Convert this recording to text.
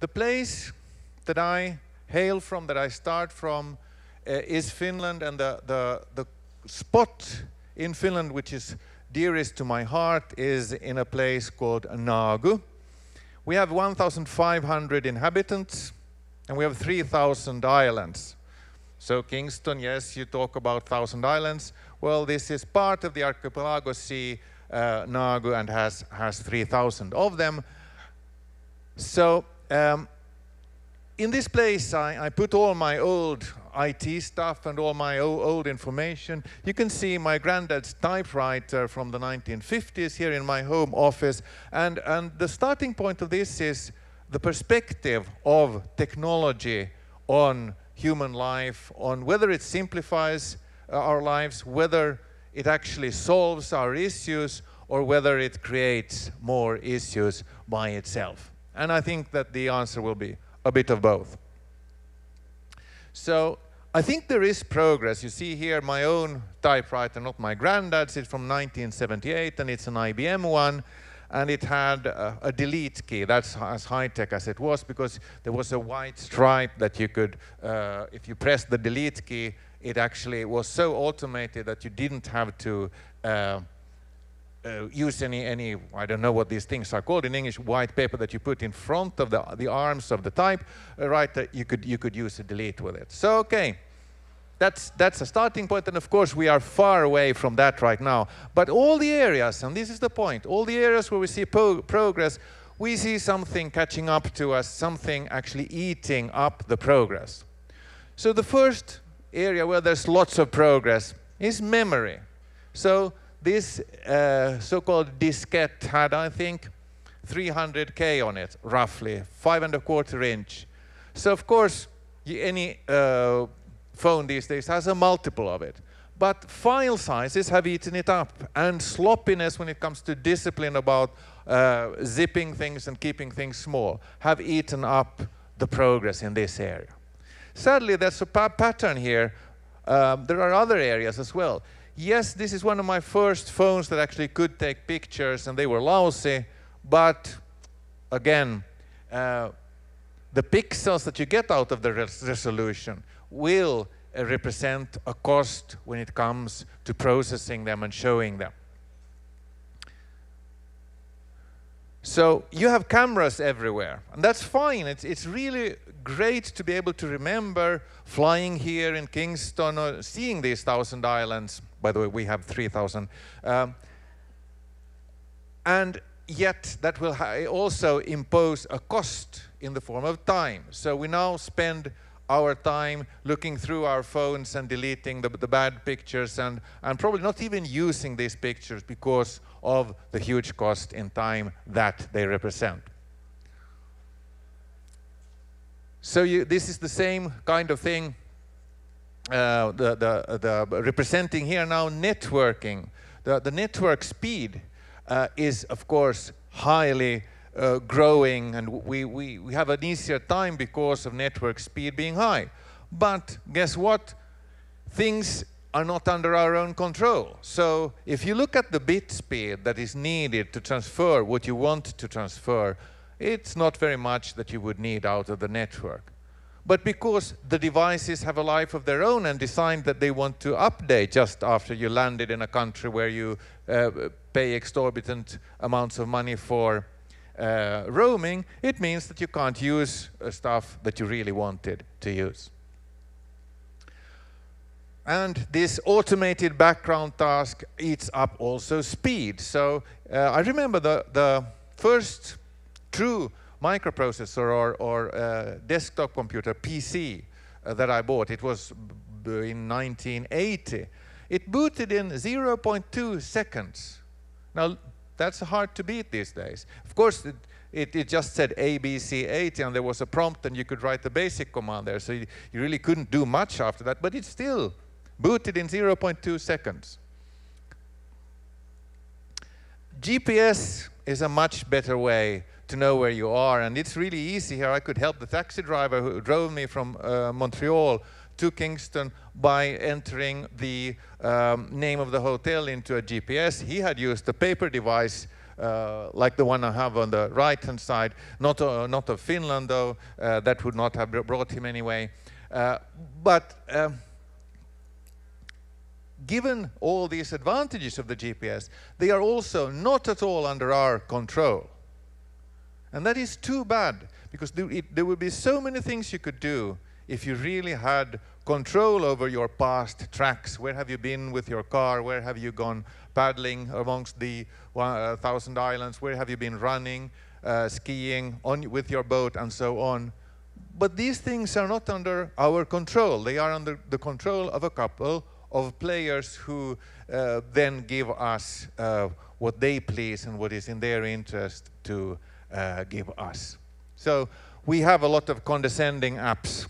The place that I hail from, that I start from, uh, is Finland, and the, the, the spot in Finland which is dearest to my heart is in a place called Nagu. We have 1,500 inhabitants, and we have 3,000 islands. So Kingston, yes, you talk about 1,000 islands. Well, this is part of the archipelago sea, uh, Nagu, and has, has 3,000 of them. So um, in this place, I, I, put all my old IT stuff and all my old information. You can see my granddad's typewriter from the 1950s here in my home office. And, and the starting point of this is the perspective of technology on human life, on whether it simplifies uh, our lives, whether it actually solves our issues, or whether it creates more issues by itself. And I think that the answer will be a bit of both. So I think there is progress. You see here my own typewriter, not my granddad's. It's from 1978, and it's an IBM one. And it had a, a delete key. That's as high-tech as it was, because there was a white stripe that you could, uh, if you press the delete key, it actually was so automated that you didn't have to uh, uh, use any, any, I don't know what these things are called in English, white paper that you put in front of the, the arms of the type, uh, right, uh, you, could, you could use a delete with it. So, okay, that's, that's a starting point, and of course we are far away from that right now. But all the areas, and this is the point, all the areas where we see progress, we see something catching up to us, something actually eating up the progress. So the first area where there's lots of progress is memory. So this uh, so-called diskette had, I think, 300K on it, roughly, five and a quarter inch. So of course, any uh, phone these days has a multiple of it. But file sizes have eaten it up, and sloppiness when it comes to discipline about uh, zipping things and keeping things small have eaten up the progress in this area. Sadly, there's a pattern here. Um, there are other areas as well yes, this is one of my first phones that actually could take pictures and they were lousy, but again, uh, the pixels that you get out of the res resolution will uh, represent a cost when it comes to processing them and showing them. So you have cameras everywhere, and that's fine. It's, it's really great to be able to remember flying here in Kingston or seeing these thousand islands. By the way, we have 3,000. Um, and yet, that will also impose a cost in the form of time. So we now spend our time looking through our phones and deleting the, the bad pictures and, and probably not even using these pictures because of the huge cost in time that they represent. So you, this is the same kind of thing uh, the, the, the representing here now networking. The, the network speed uh, is, of course, highly uh, growing and we, we, we have an easier time because of network speed being high. But guess what? Things are not under our own control. So if you look at the bit speed that is needed to transfer what you want to transfer, it's not very much that you would need out of the network. But because the devices have a life of their own and design that they want to update just after you landed in a country where you uh, pay exorbitant amounts of money for uh, roaming, it means that you can't use uh, stuff that you really wanted to use. And this automated background task eats up also speed. So uh, I remember the, the first true microprocessor or, or uh, desktop computer, PC, uh, that I bought. It was in 1980. It booted in 0.2 seconds. Now, that's hard to beat these days. Of course, it, it, it just said ABC80 and there was a prompt and you could write the basic command there. So you, you really couldn't do much after that, but it still booted in 0.2 seconds. GPS is a much better way to know where you are and it's really easy here. I could help the taxi driver who drove me from uh, Montreal to Kingston by entering the um, name of the hotel into a GPS. He had used a paper device uh, like the one I have on the right-hand side, not, uh, not of Finland though, uh, that would not have brought him anyway. Uh, but um, given all these advantages of the GPS, they are also not at all under our control. And that is too bad, because there, it, there would be so many things you could do if you really had control over your past tracks, where have you been with your car, where have you gone paddling amongst the 1,000 uh, islands, where have you been running, uh, skiing on, with your boat, and so on. But these things are not under our control. They are under the control of a couple of players who uh, then give us uh, what they please and what is in their interest to uh, give us. So we have a lot of condescending apps